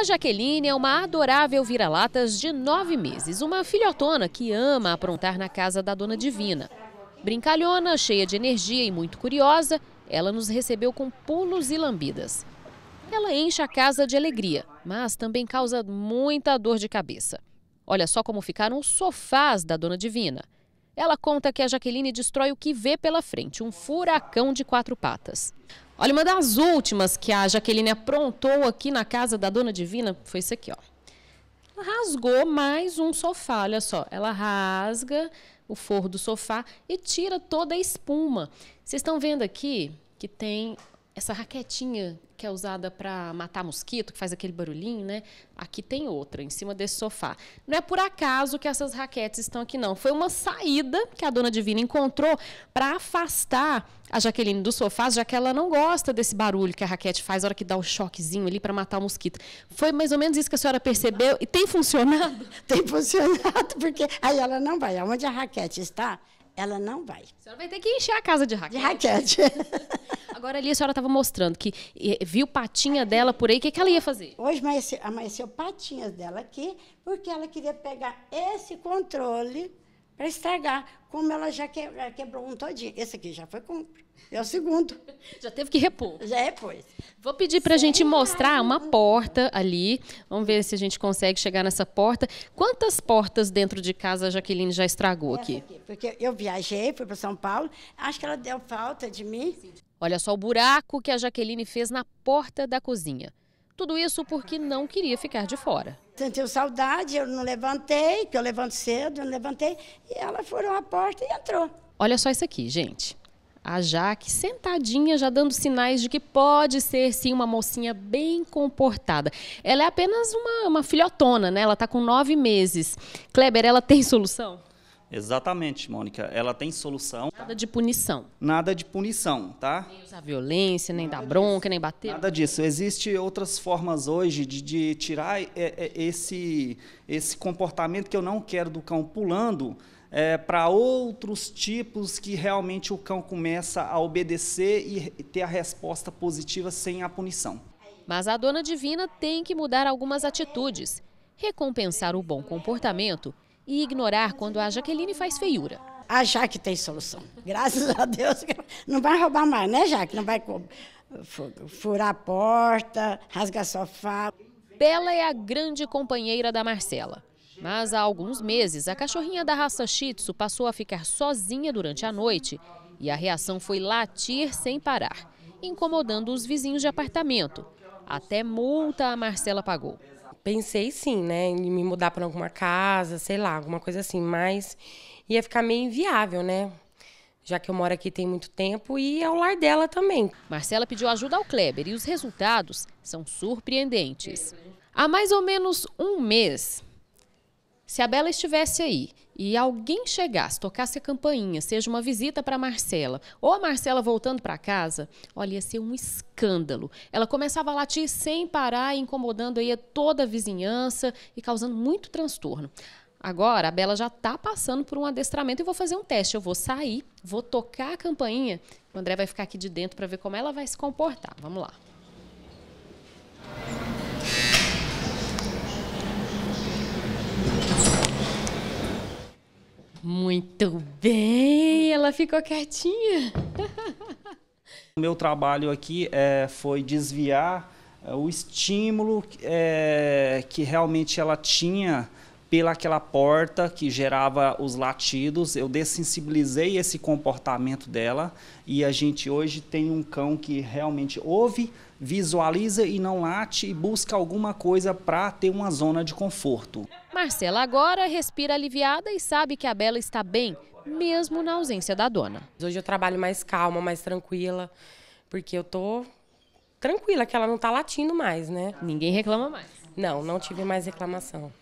A Jaqueline é uma adorável vira-latas de nove meses, uma filhotona que ama aprontar na casa da dona Divina. Brincalhona, cheia de energia e muito curiosa, ela nos recebeu com pulos e lambidas. Ela enche a casa de alegria, mas também causa muita dor de cabeça. Olha só como ficaram os sofás da dona Divina. Ela conta que a Jaqueline destrói o que vê pela frente, um furacão de quatro patas. Olha, uma das últimas que a Jaqueline aprontou aqui na casa da Dona Divina foi isso aqui, ó. Ela rasgou mais um sofá, olha só. Ela rasga o forro do sofá e tira toda a espuma. Vocês estão vendo aqui que tem essa raquetinha que é usada para matar mosquito, que faz aquele barulhinho, né? Aqui tem outra, em cima desse sofá. Não é por acaso que essas raquetes estão aqui, não. Foi uma saída que a dona Divina encontrou para afastar a Jaqueline do sofá, já que ela não gosta desse barulho que a raquete faz, na hora que dá o um choquezinho ali para matar o mosquito. Foi mais ou menos isso que a senhora percebeu e tem funcionado? Tem funcionado, porque aí ela não vai. Aonde a raquete está, ela não vai. A senhora vai ter que encher a casa de raquete. De raquete. Agora ali a senhora estava mostrando que eh, viu patinha dela por aí, o que, que ela ia fazer? Hoje amanheceu, amanheceu patinhas dela aqui, porque ela queria pegar esse controle para estragar, como ela já quebrou um todinho. Esse aqui já foi compra. É o segundo. Já teve que repor. Já repôs. Vou pedir para a gente mostrar uma porta ali. Vamos ver se a gente consegue chegar nessa porta. Quantas portas dentro de casa a Jaqueline já estragou aqui? aqui? Porque eu viajei, fui para São Paulo. Acho que ela deu falta de mim. Sim. Olha só o buraco que a Jaqueline fez na porta da cozinha. Tudo isso porque não queria ficar de fora. Sentiu saudade, eu não levantei, que eu levanto cedo, eu não levantei. E ela furou a porta e entrou. Olha só isso aqui, gente. A Jaque sentadinha, já dando sinais de que pode ser sim uma mocinha bem comportada. Ela é apenas uma, uma filhotona, né? Ela está com nove meses. Kleber, ela tem solução? Exatamente, Mônica. Ela tem solução. Nada de punição. Nada de punição, tá? Nem usar violência, nem Nada dar bronca, disso. nem bater. Nada disso. Existem outras formas hoje de, de tirar é, é, esse, esse comportamento que eu não quero do cão pulando é, para outros tipos que realmente o cão começa a obedecer e ter a resposta positiva sem a punição. Mas a dona divina tem que mudar algumas atitudes. Recompensar o bom comportamento e ignorar quando a Jaqueline faz feiura. A Jaque tem solução. Graças a Deus. Não vai roubar mais, né, Jaque? Não vai furar a porta, rasgar sofá. Bela é a grande companheira da Marcela. Mas há alguns meses, a cachorrinha da raça Shih Tzu passou a ficar sozinha durante a noite e a reação foi latir sem parar, incomodando os vizinhos de apartamento. Até multa a Marcela pagou pensei sim, né, em me mudar para alguma casa, sei lá, alguma coisa assim, mas ia ficar meio inviável, né? Já que eu moro aqui tem muito tempo e é o lar dela também. Marcela pediu ajuda ao Kleber e os resultados são surpreendentes. Há mais ou menos um mês, se a Bela estivesse aí e alguém chegasse, tocasse a campainha, seja uma visita para Marcela, ou a Marcela voltando para casa, olha, ia ser um escândalo. Ela começava a latir sem parar, incomodando aí toda a vizinhança e causando muito transtorno. Agora, a Bela já está passando por um adestramento e vou fazer um teste. Eu vou sair, vou tocar a campainha. O André vai ficar aqui de dentro para ver como ela vai se comportar. Vamos lá. Muito bem, ela ficou quietinha. O meu trabalho aqui é, foi desviar é, o estímulo é, que realmente ela tinha pelaquela porta que gerava os latidos, eu dessensibilizei esse comportamento dela e a gente hoje tem um cão que realmente ouve, visualiza e não late e busca alguma coisa para ter uma zona de conforto. Marcela agora respira aliviada e sabe que a Bela está bem, mesmo na ausência da dona. Hoje eu trabalho mais calma, mais tranquila, porque eu tô tranquila que ela não está latindo mais, né? Ninguém reclama mais. Não, não tive mais reclamação.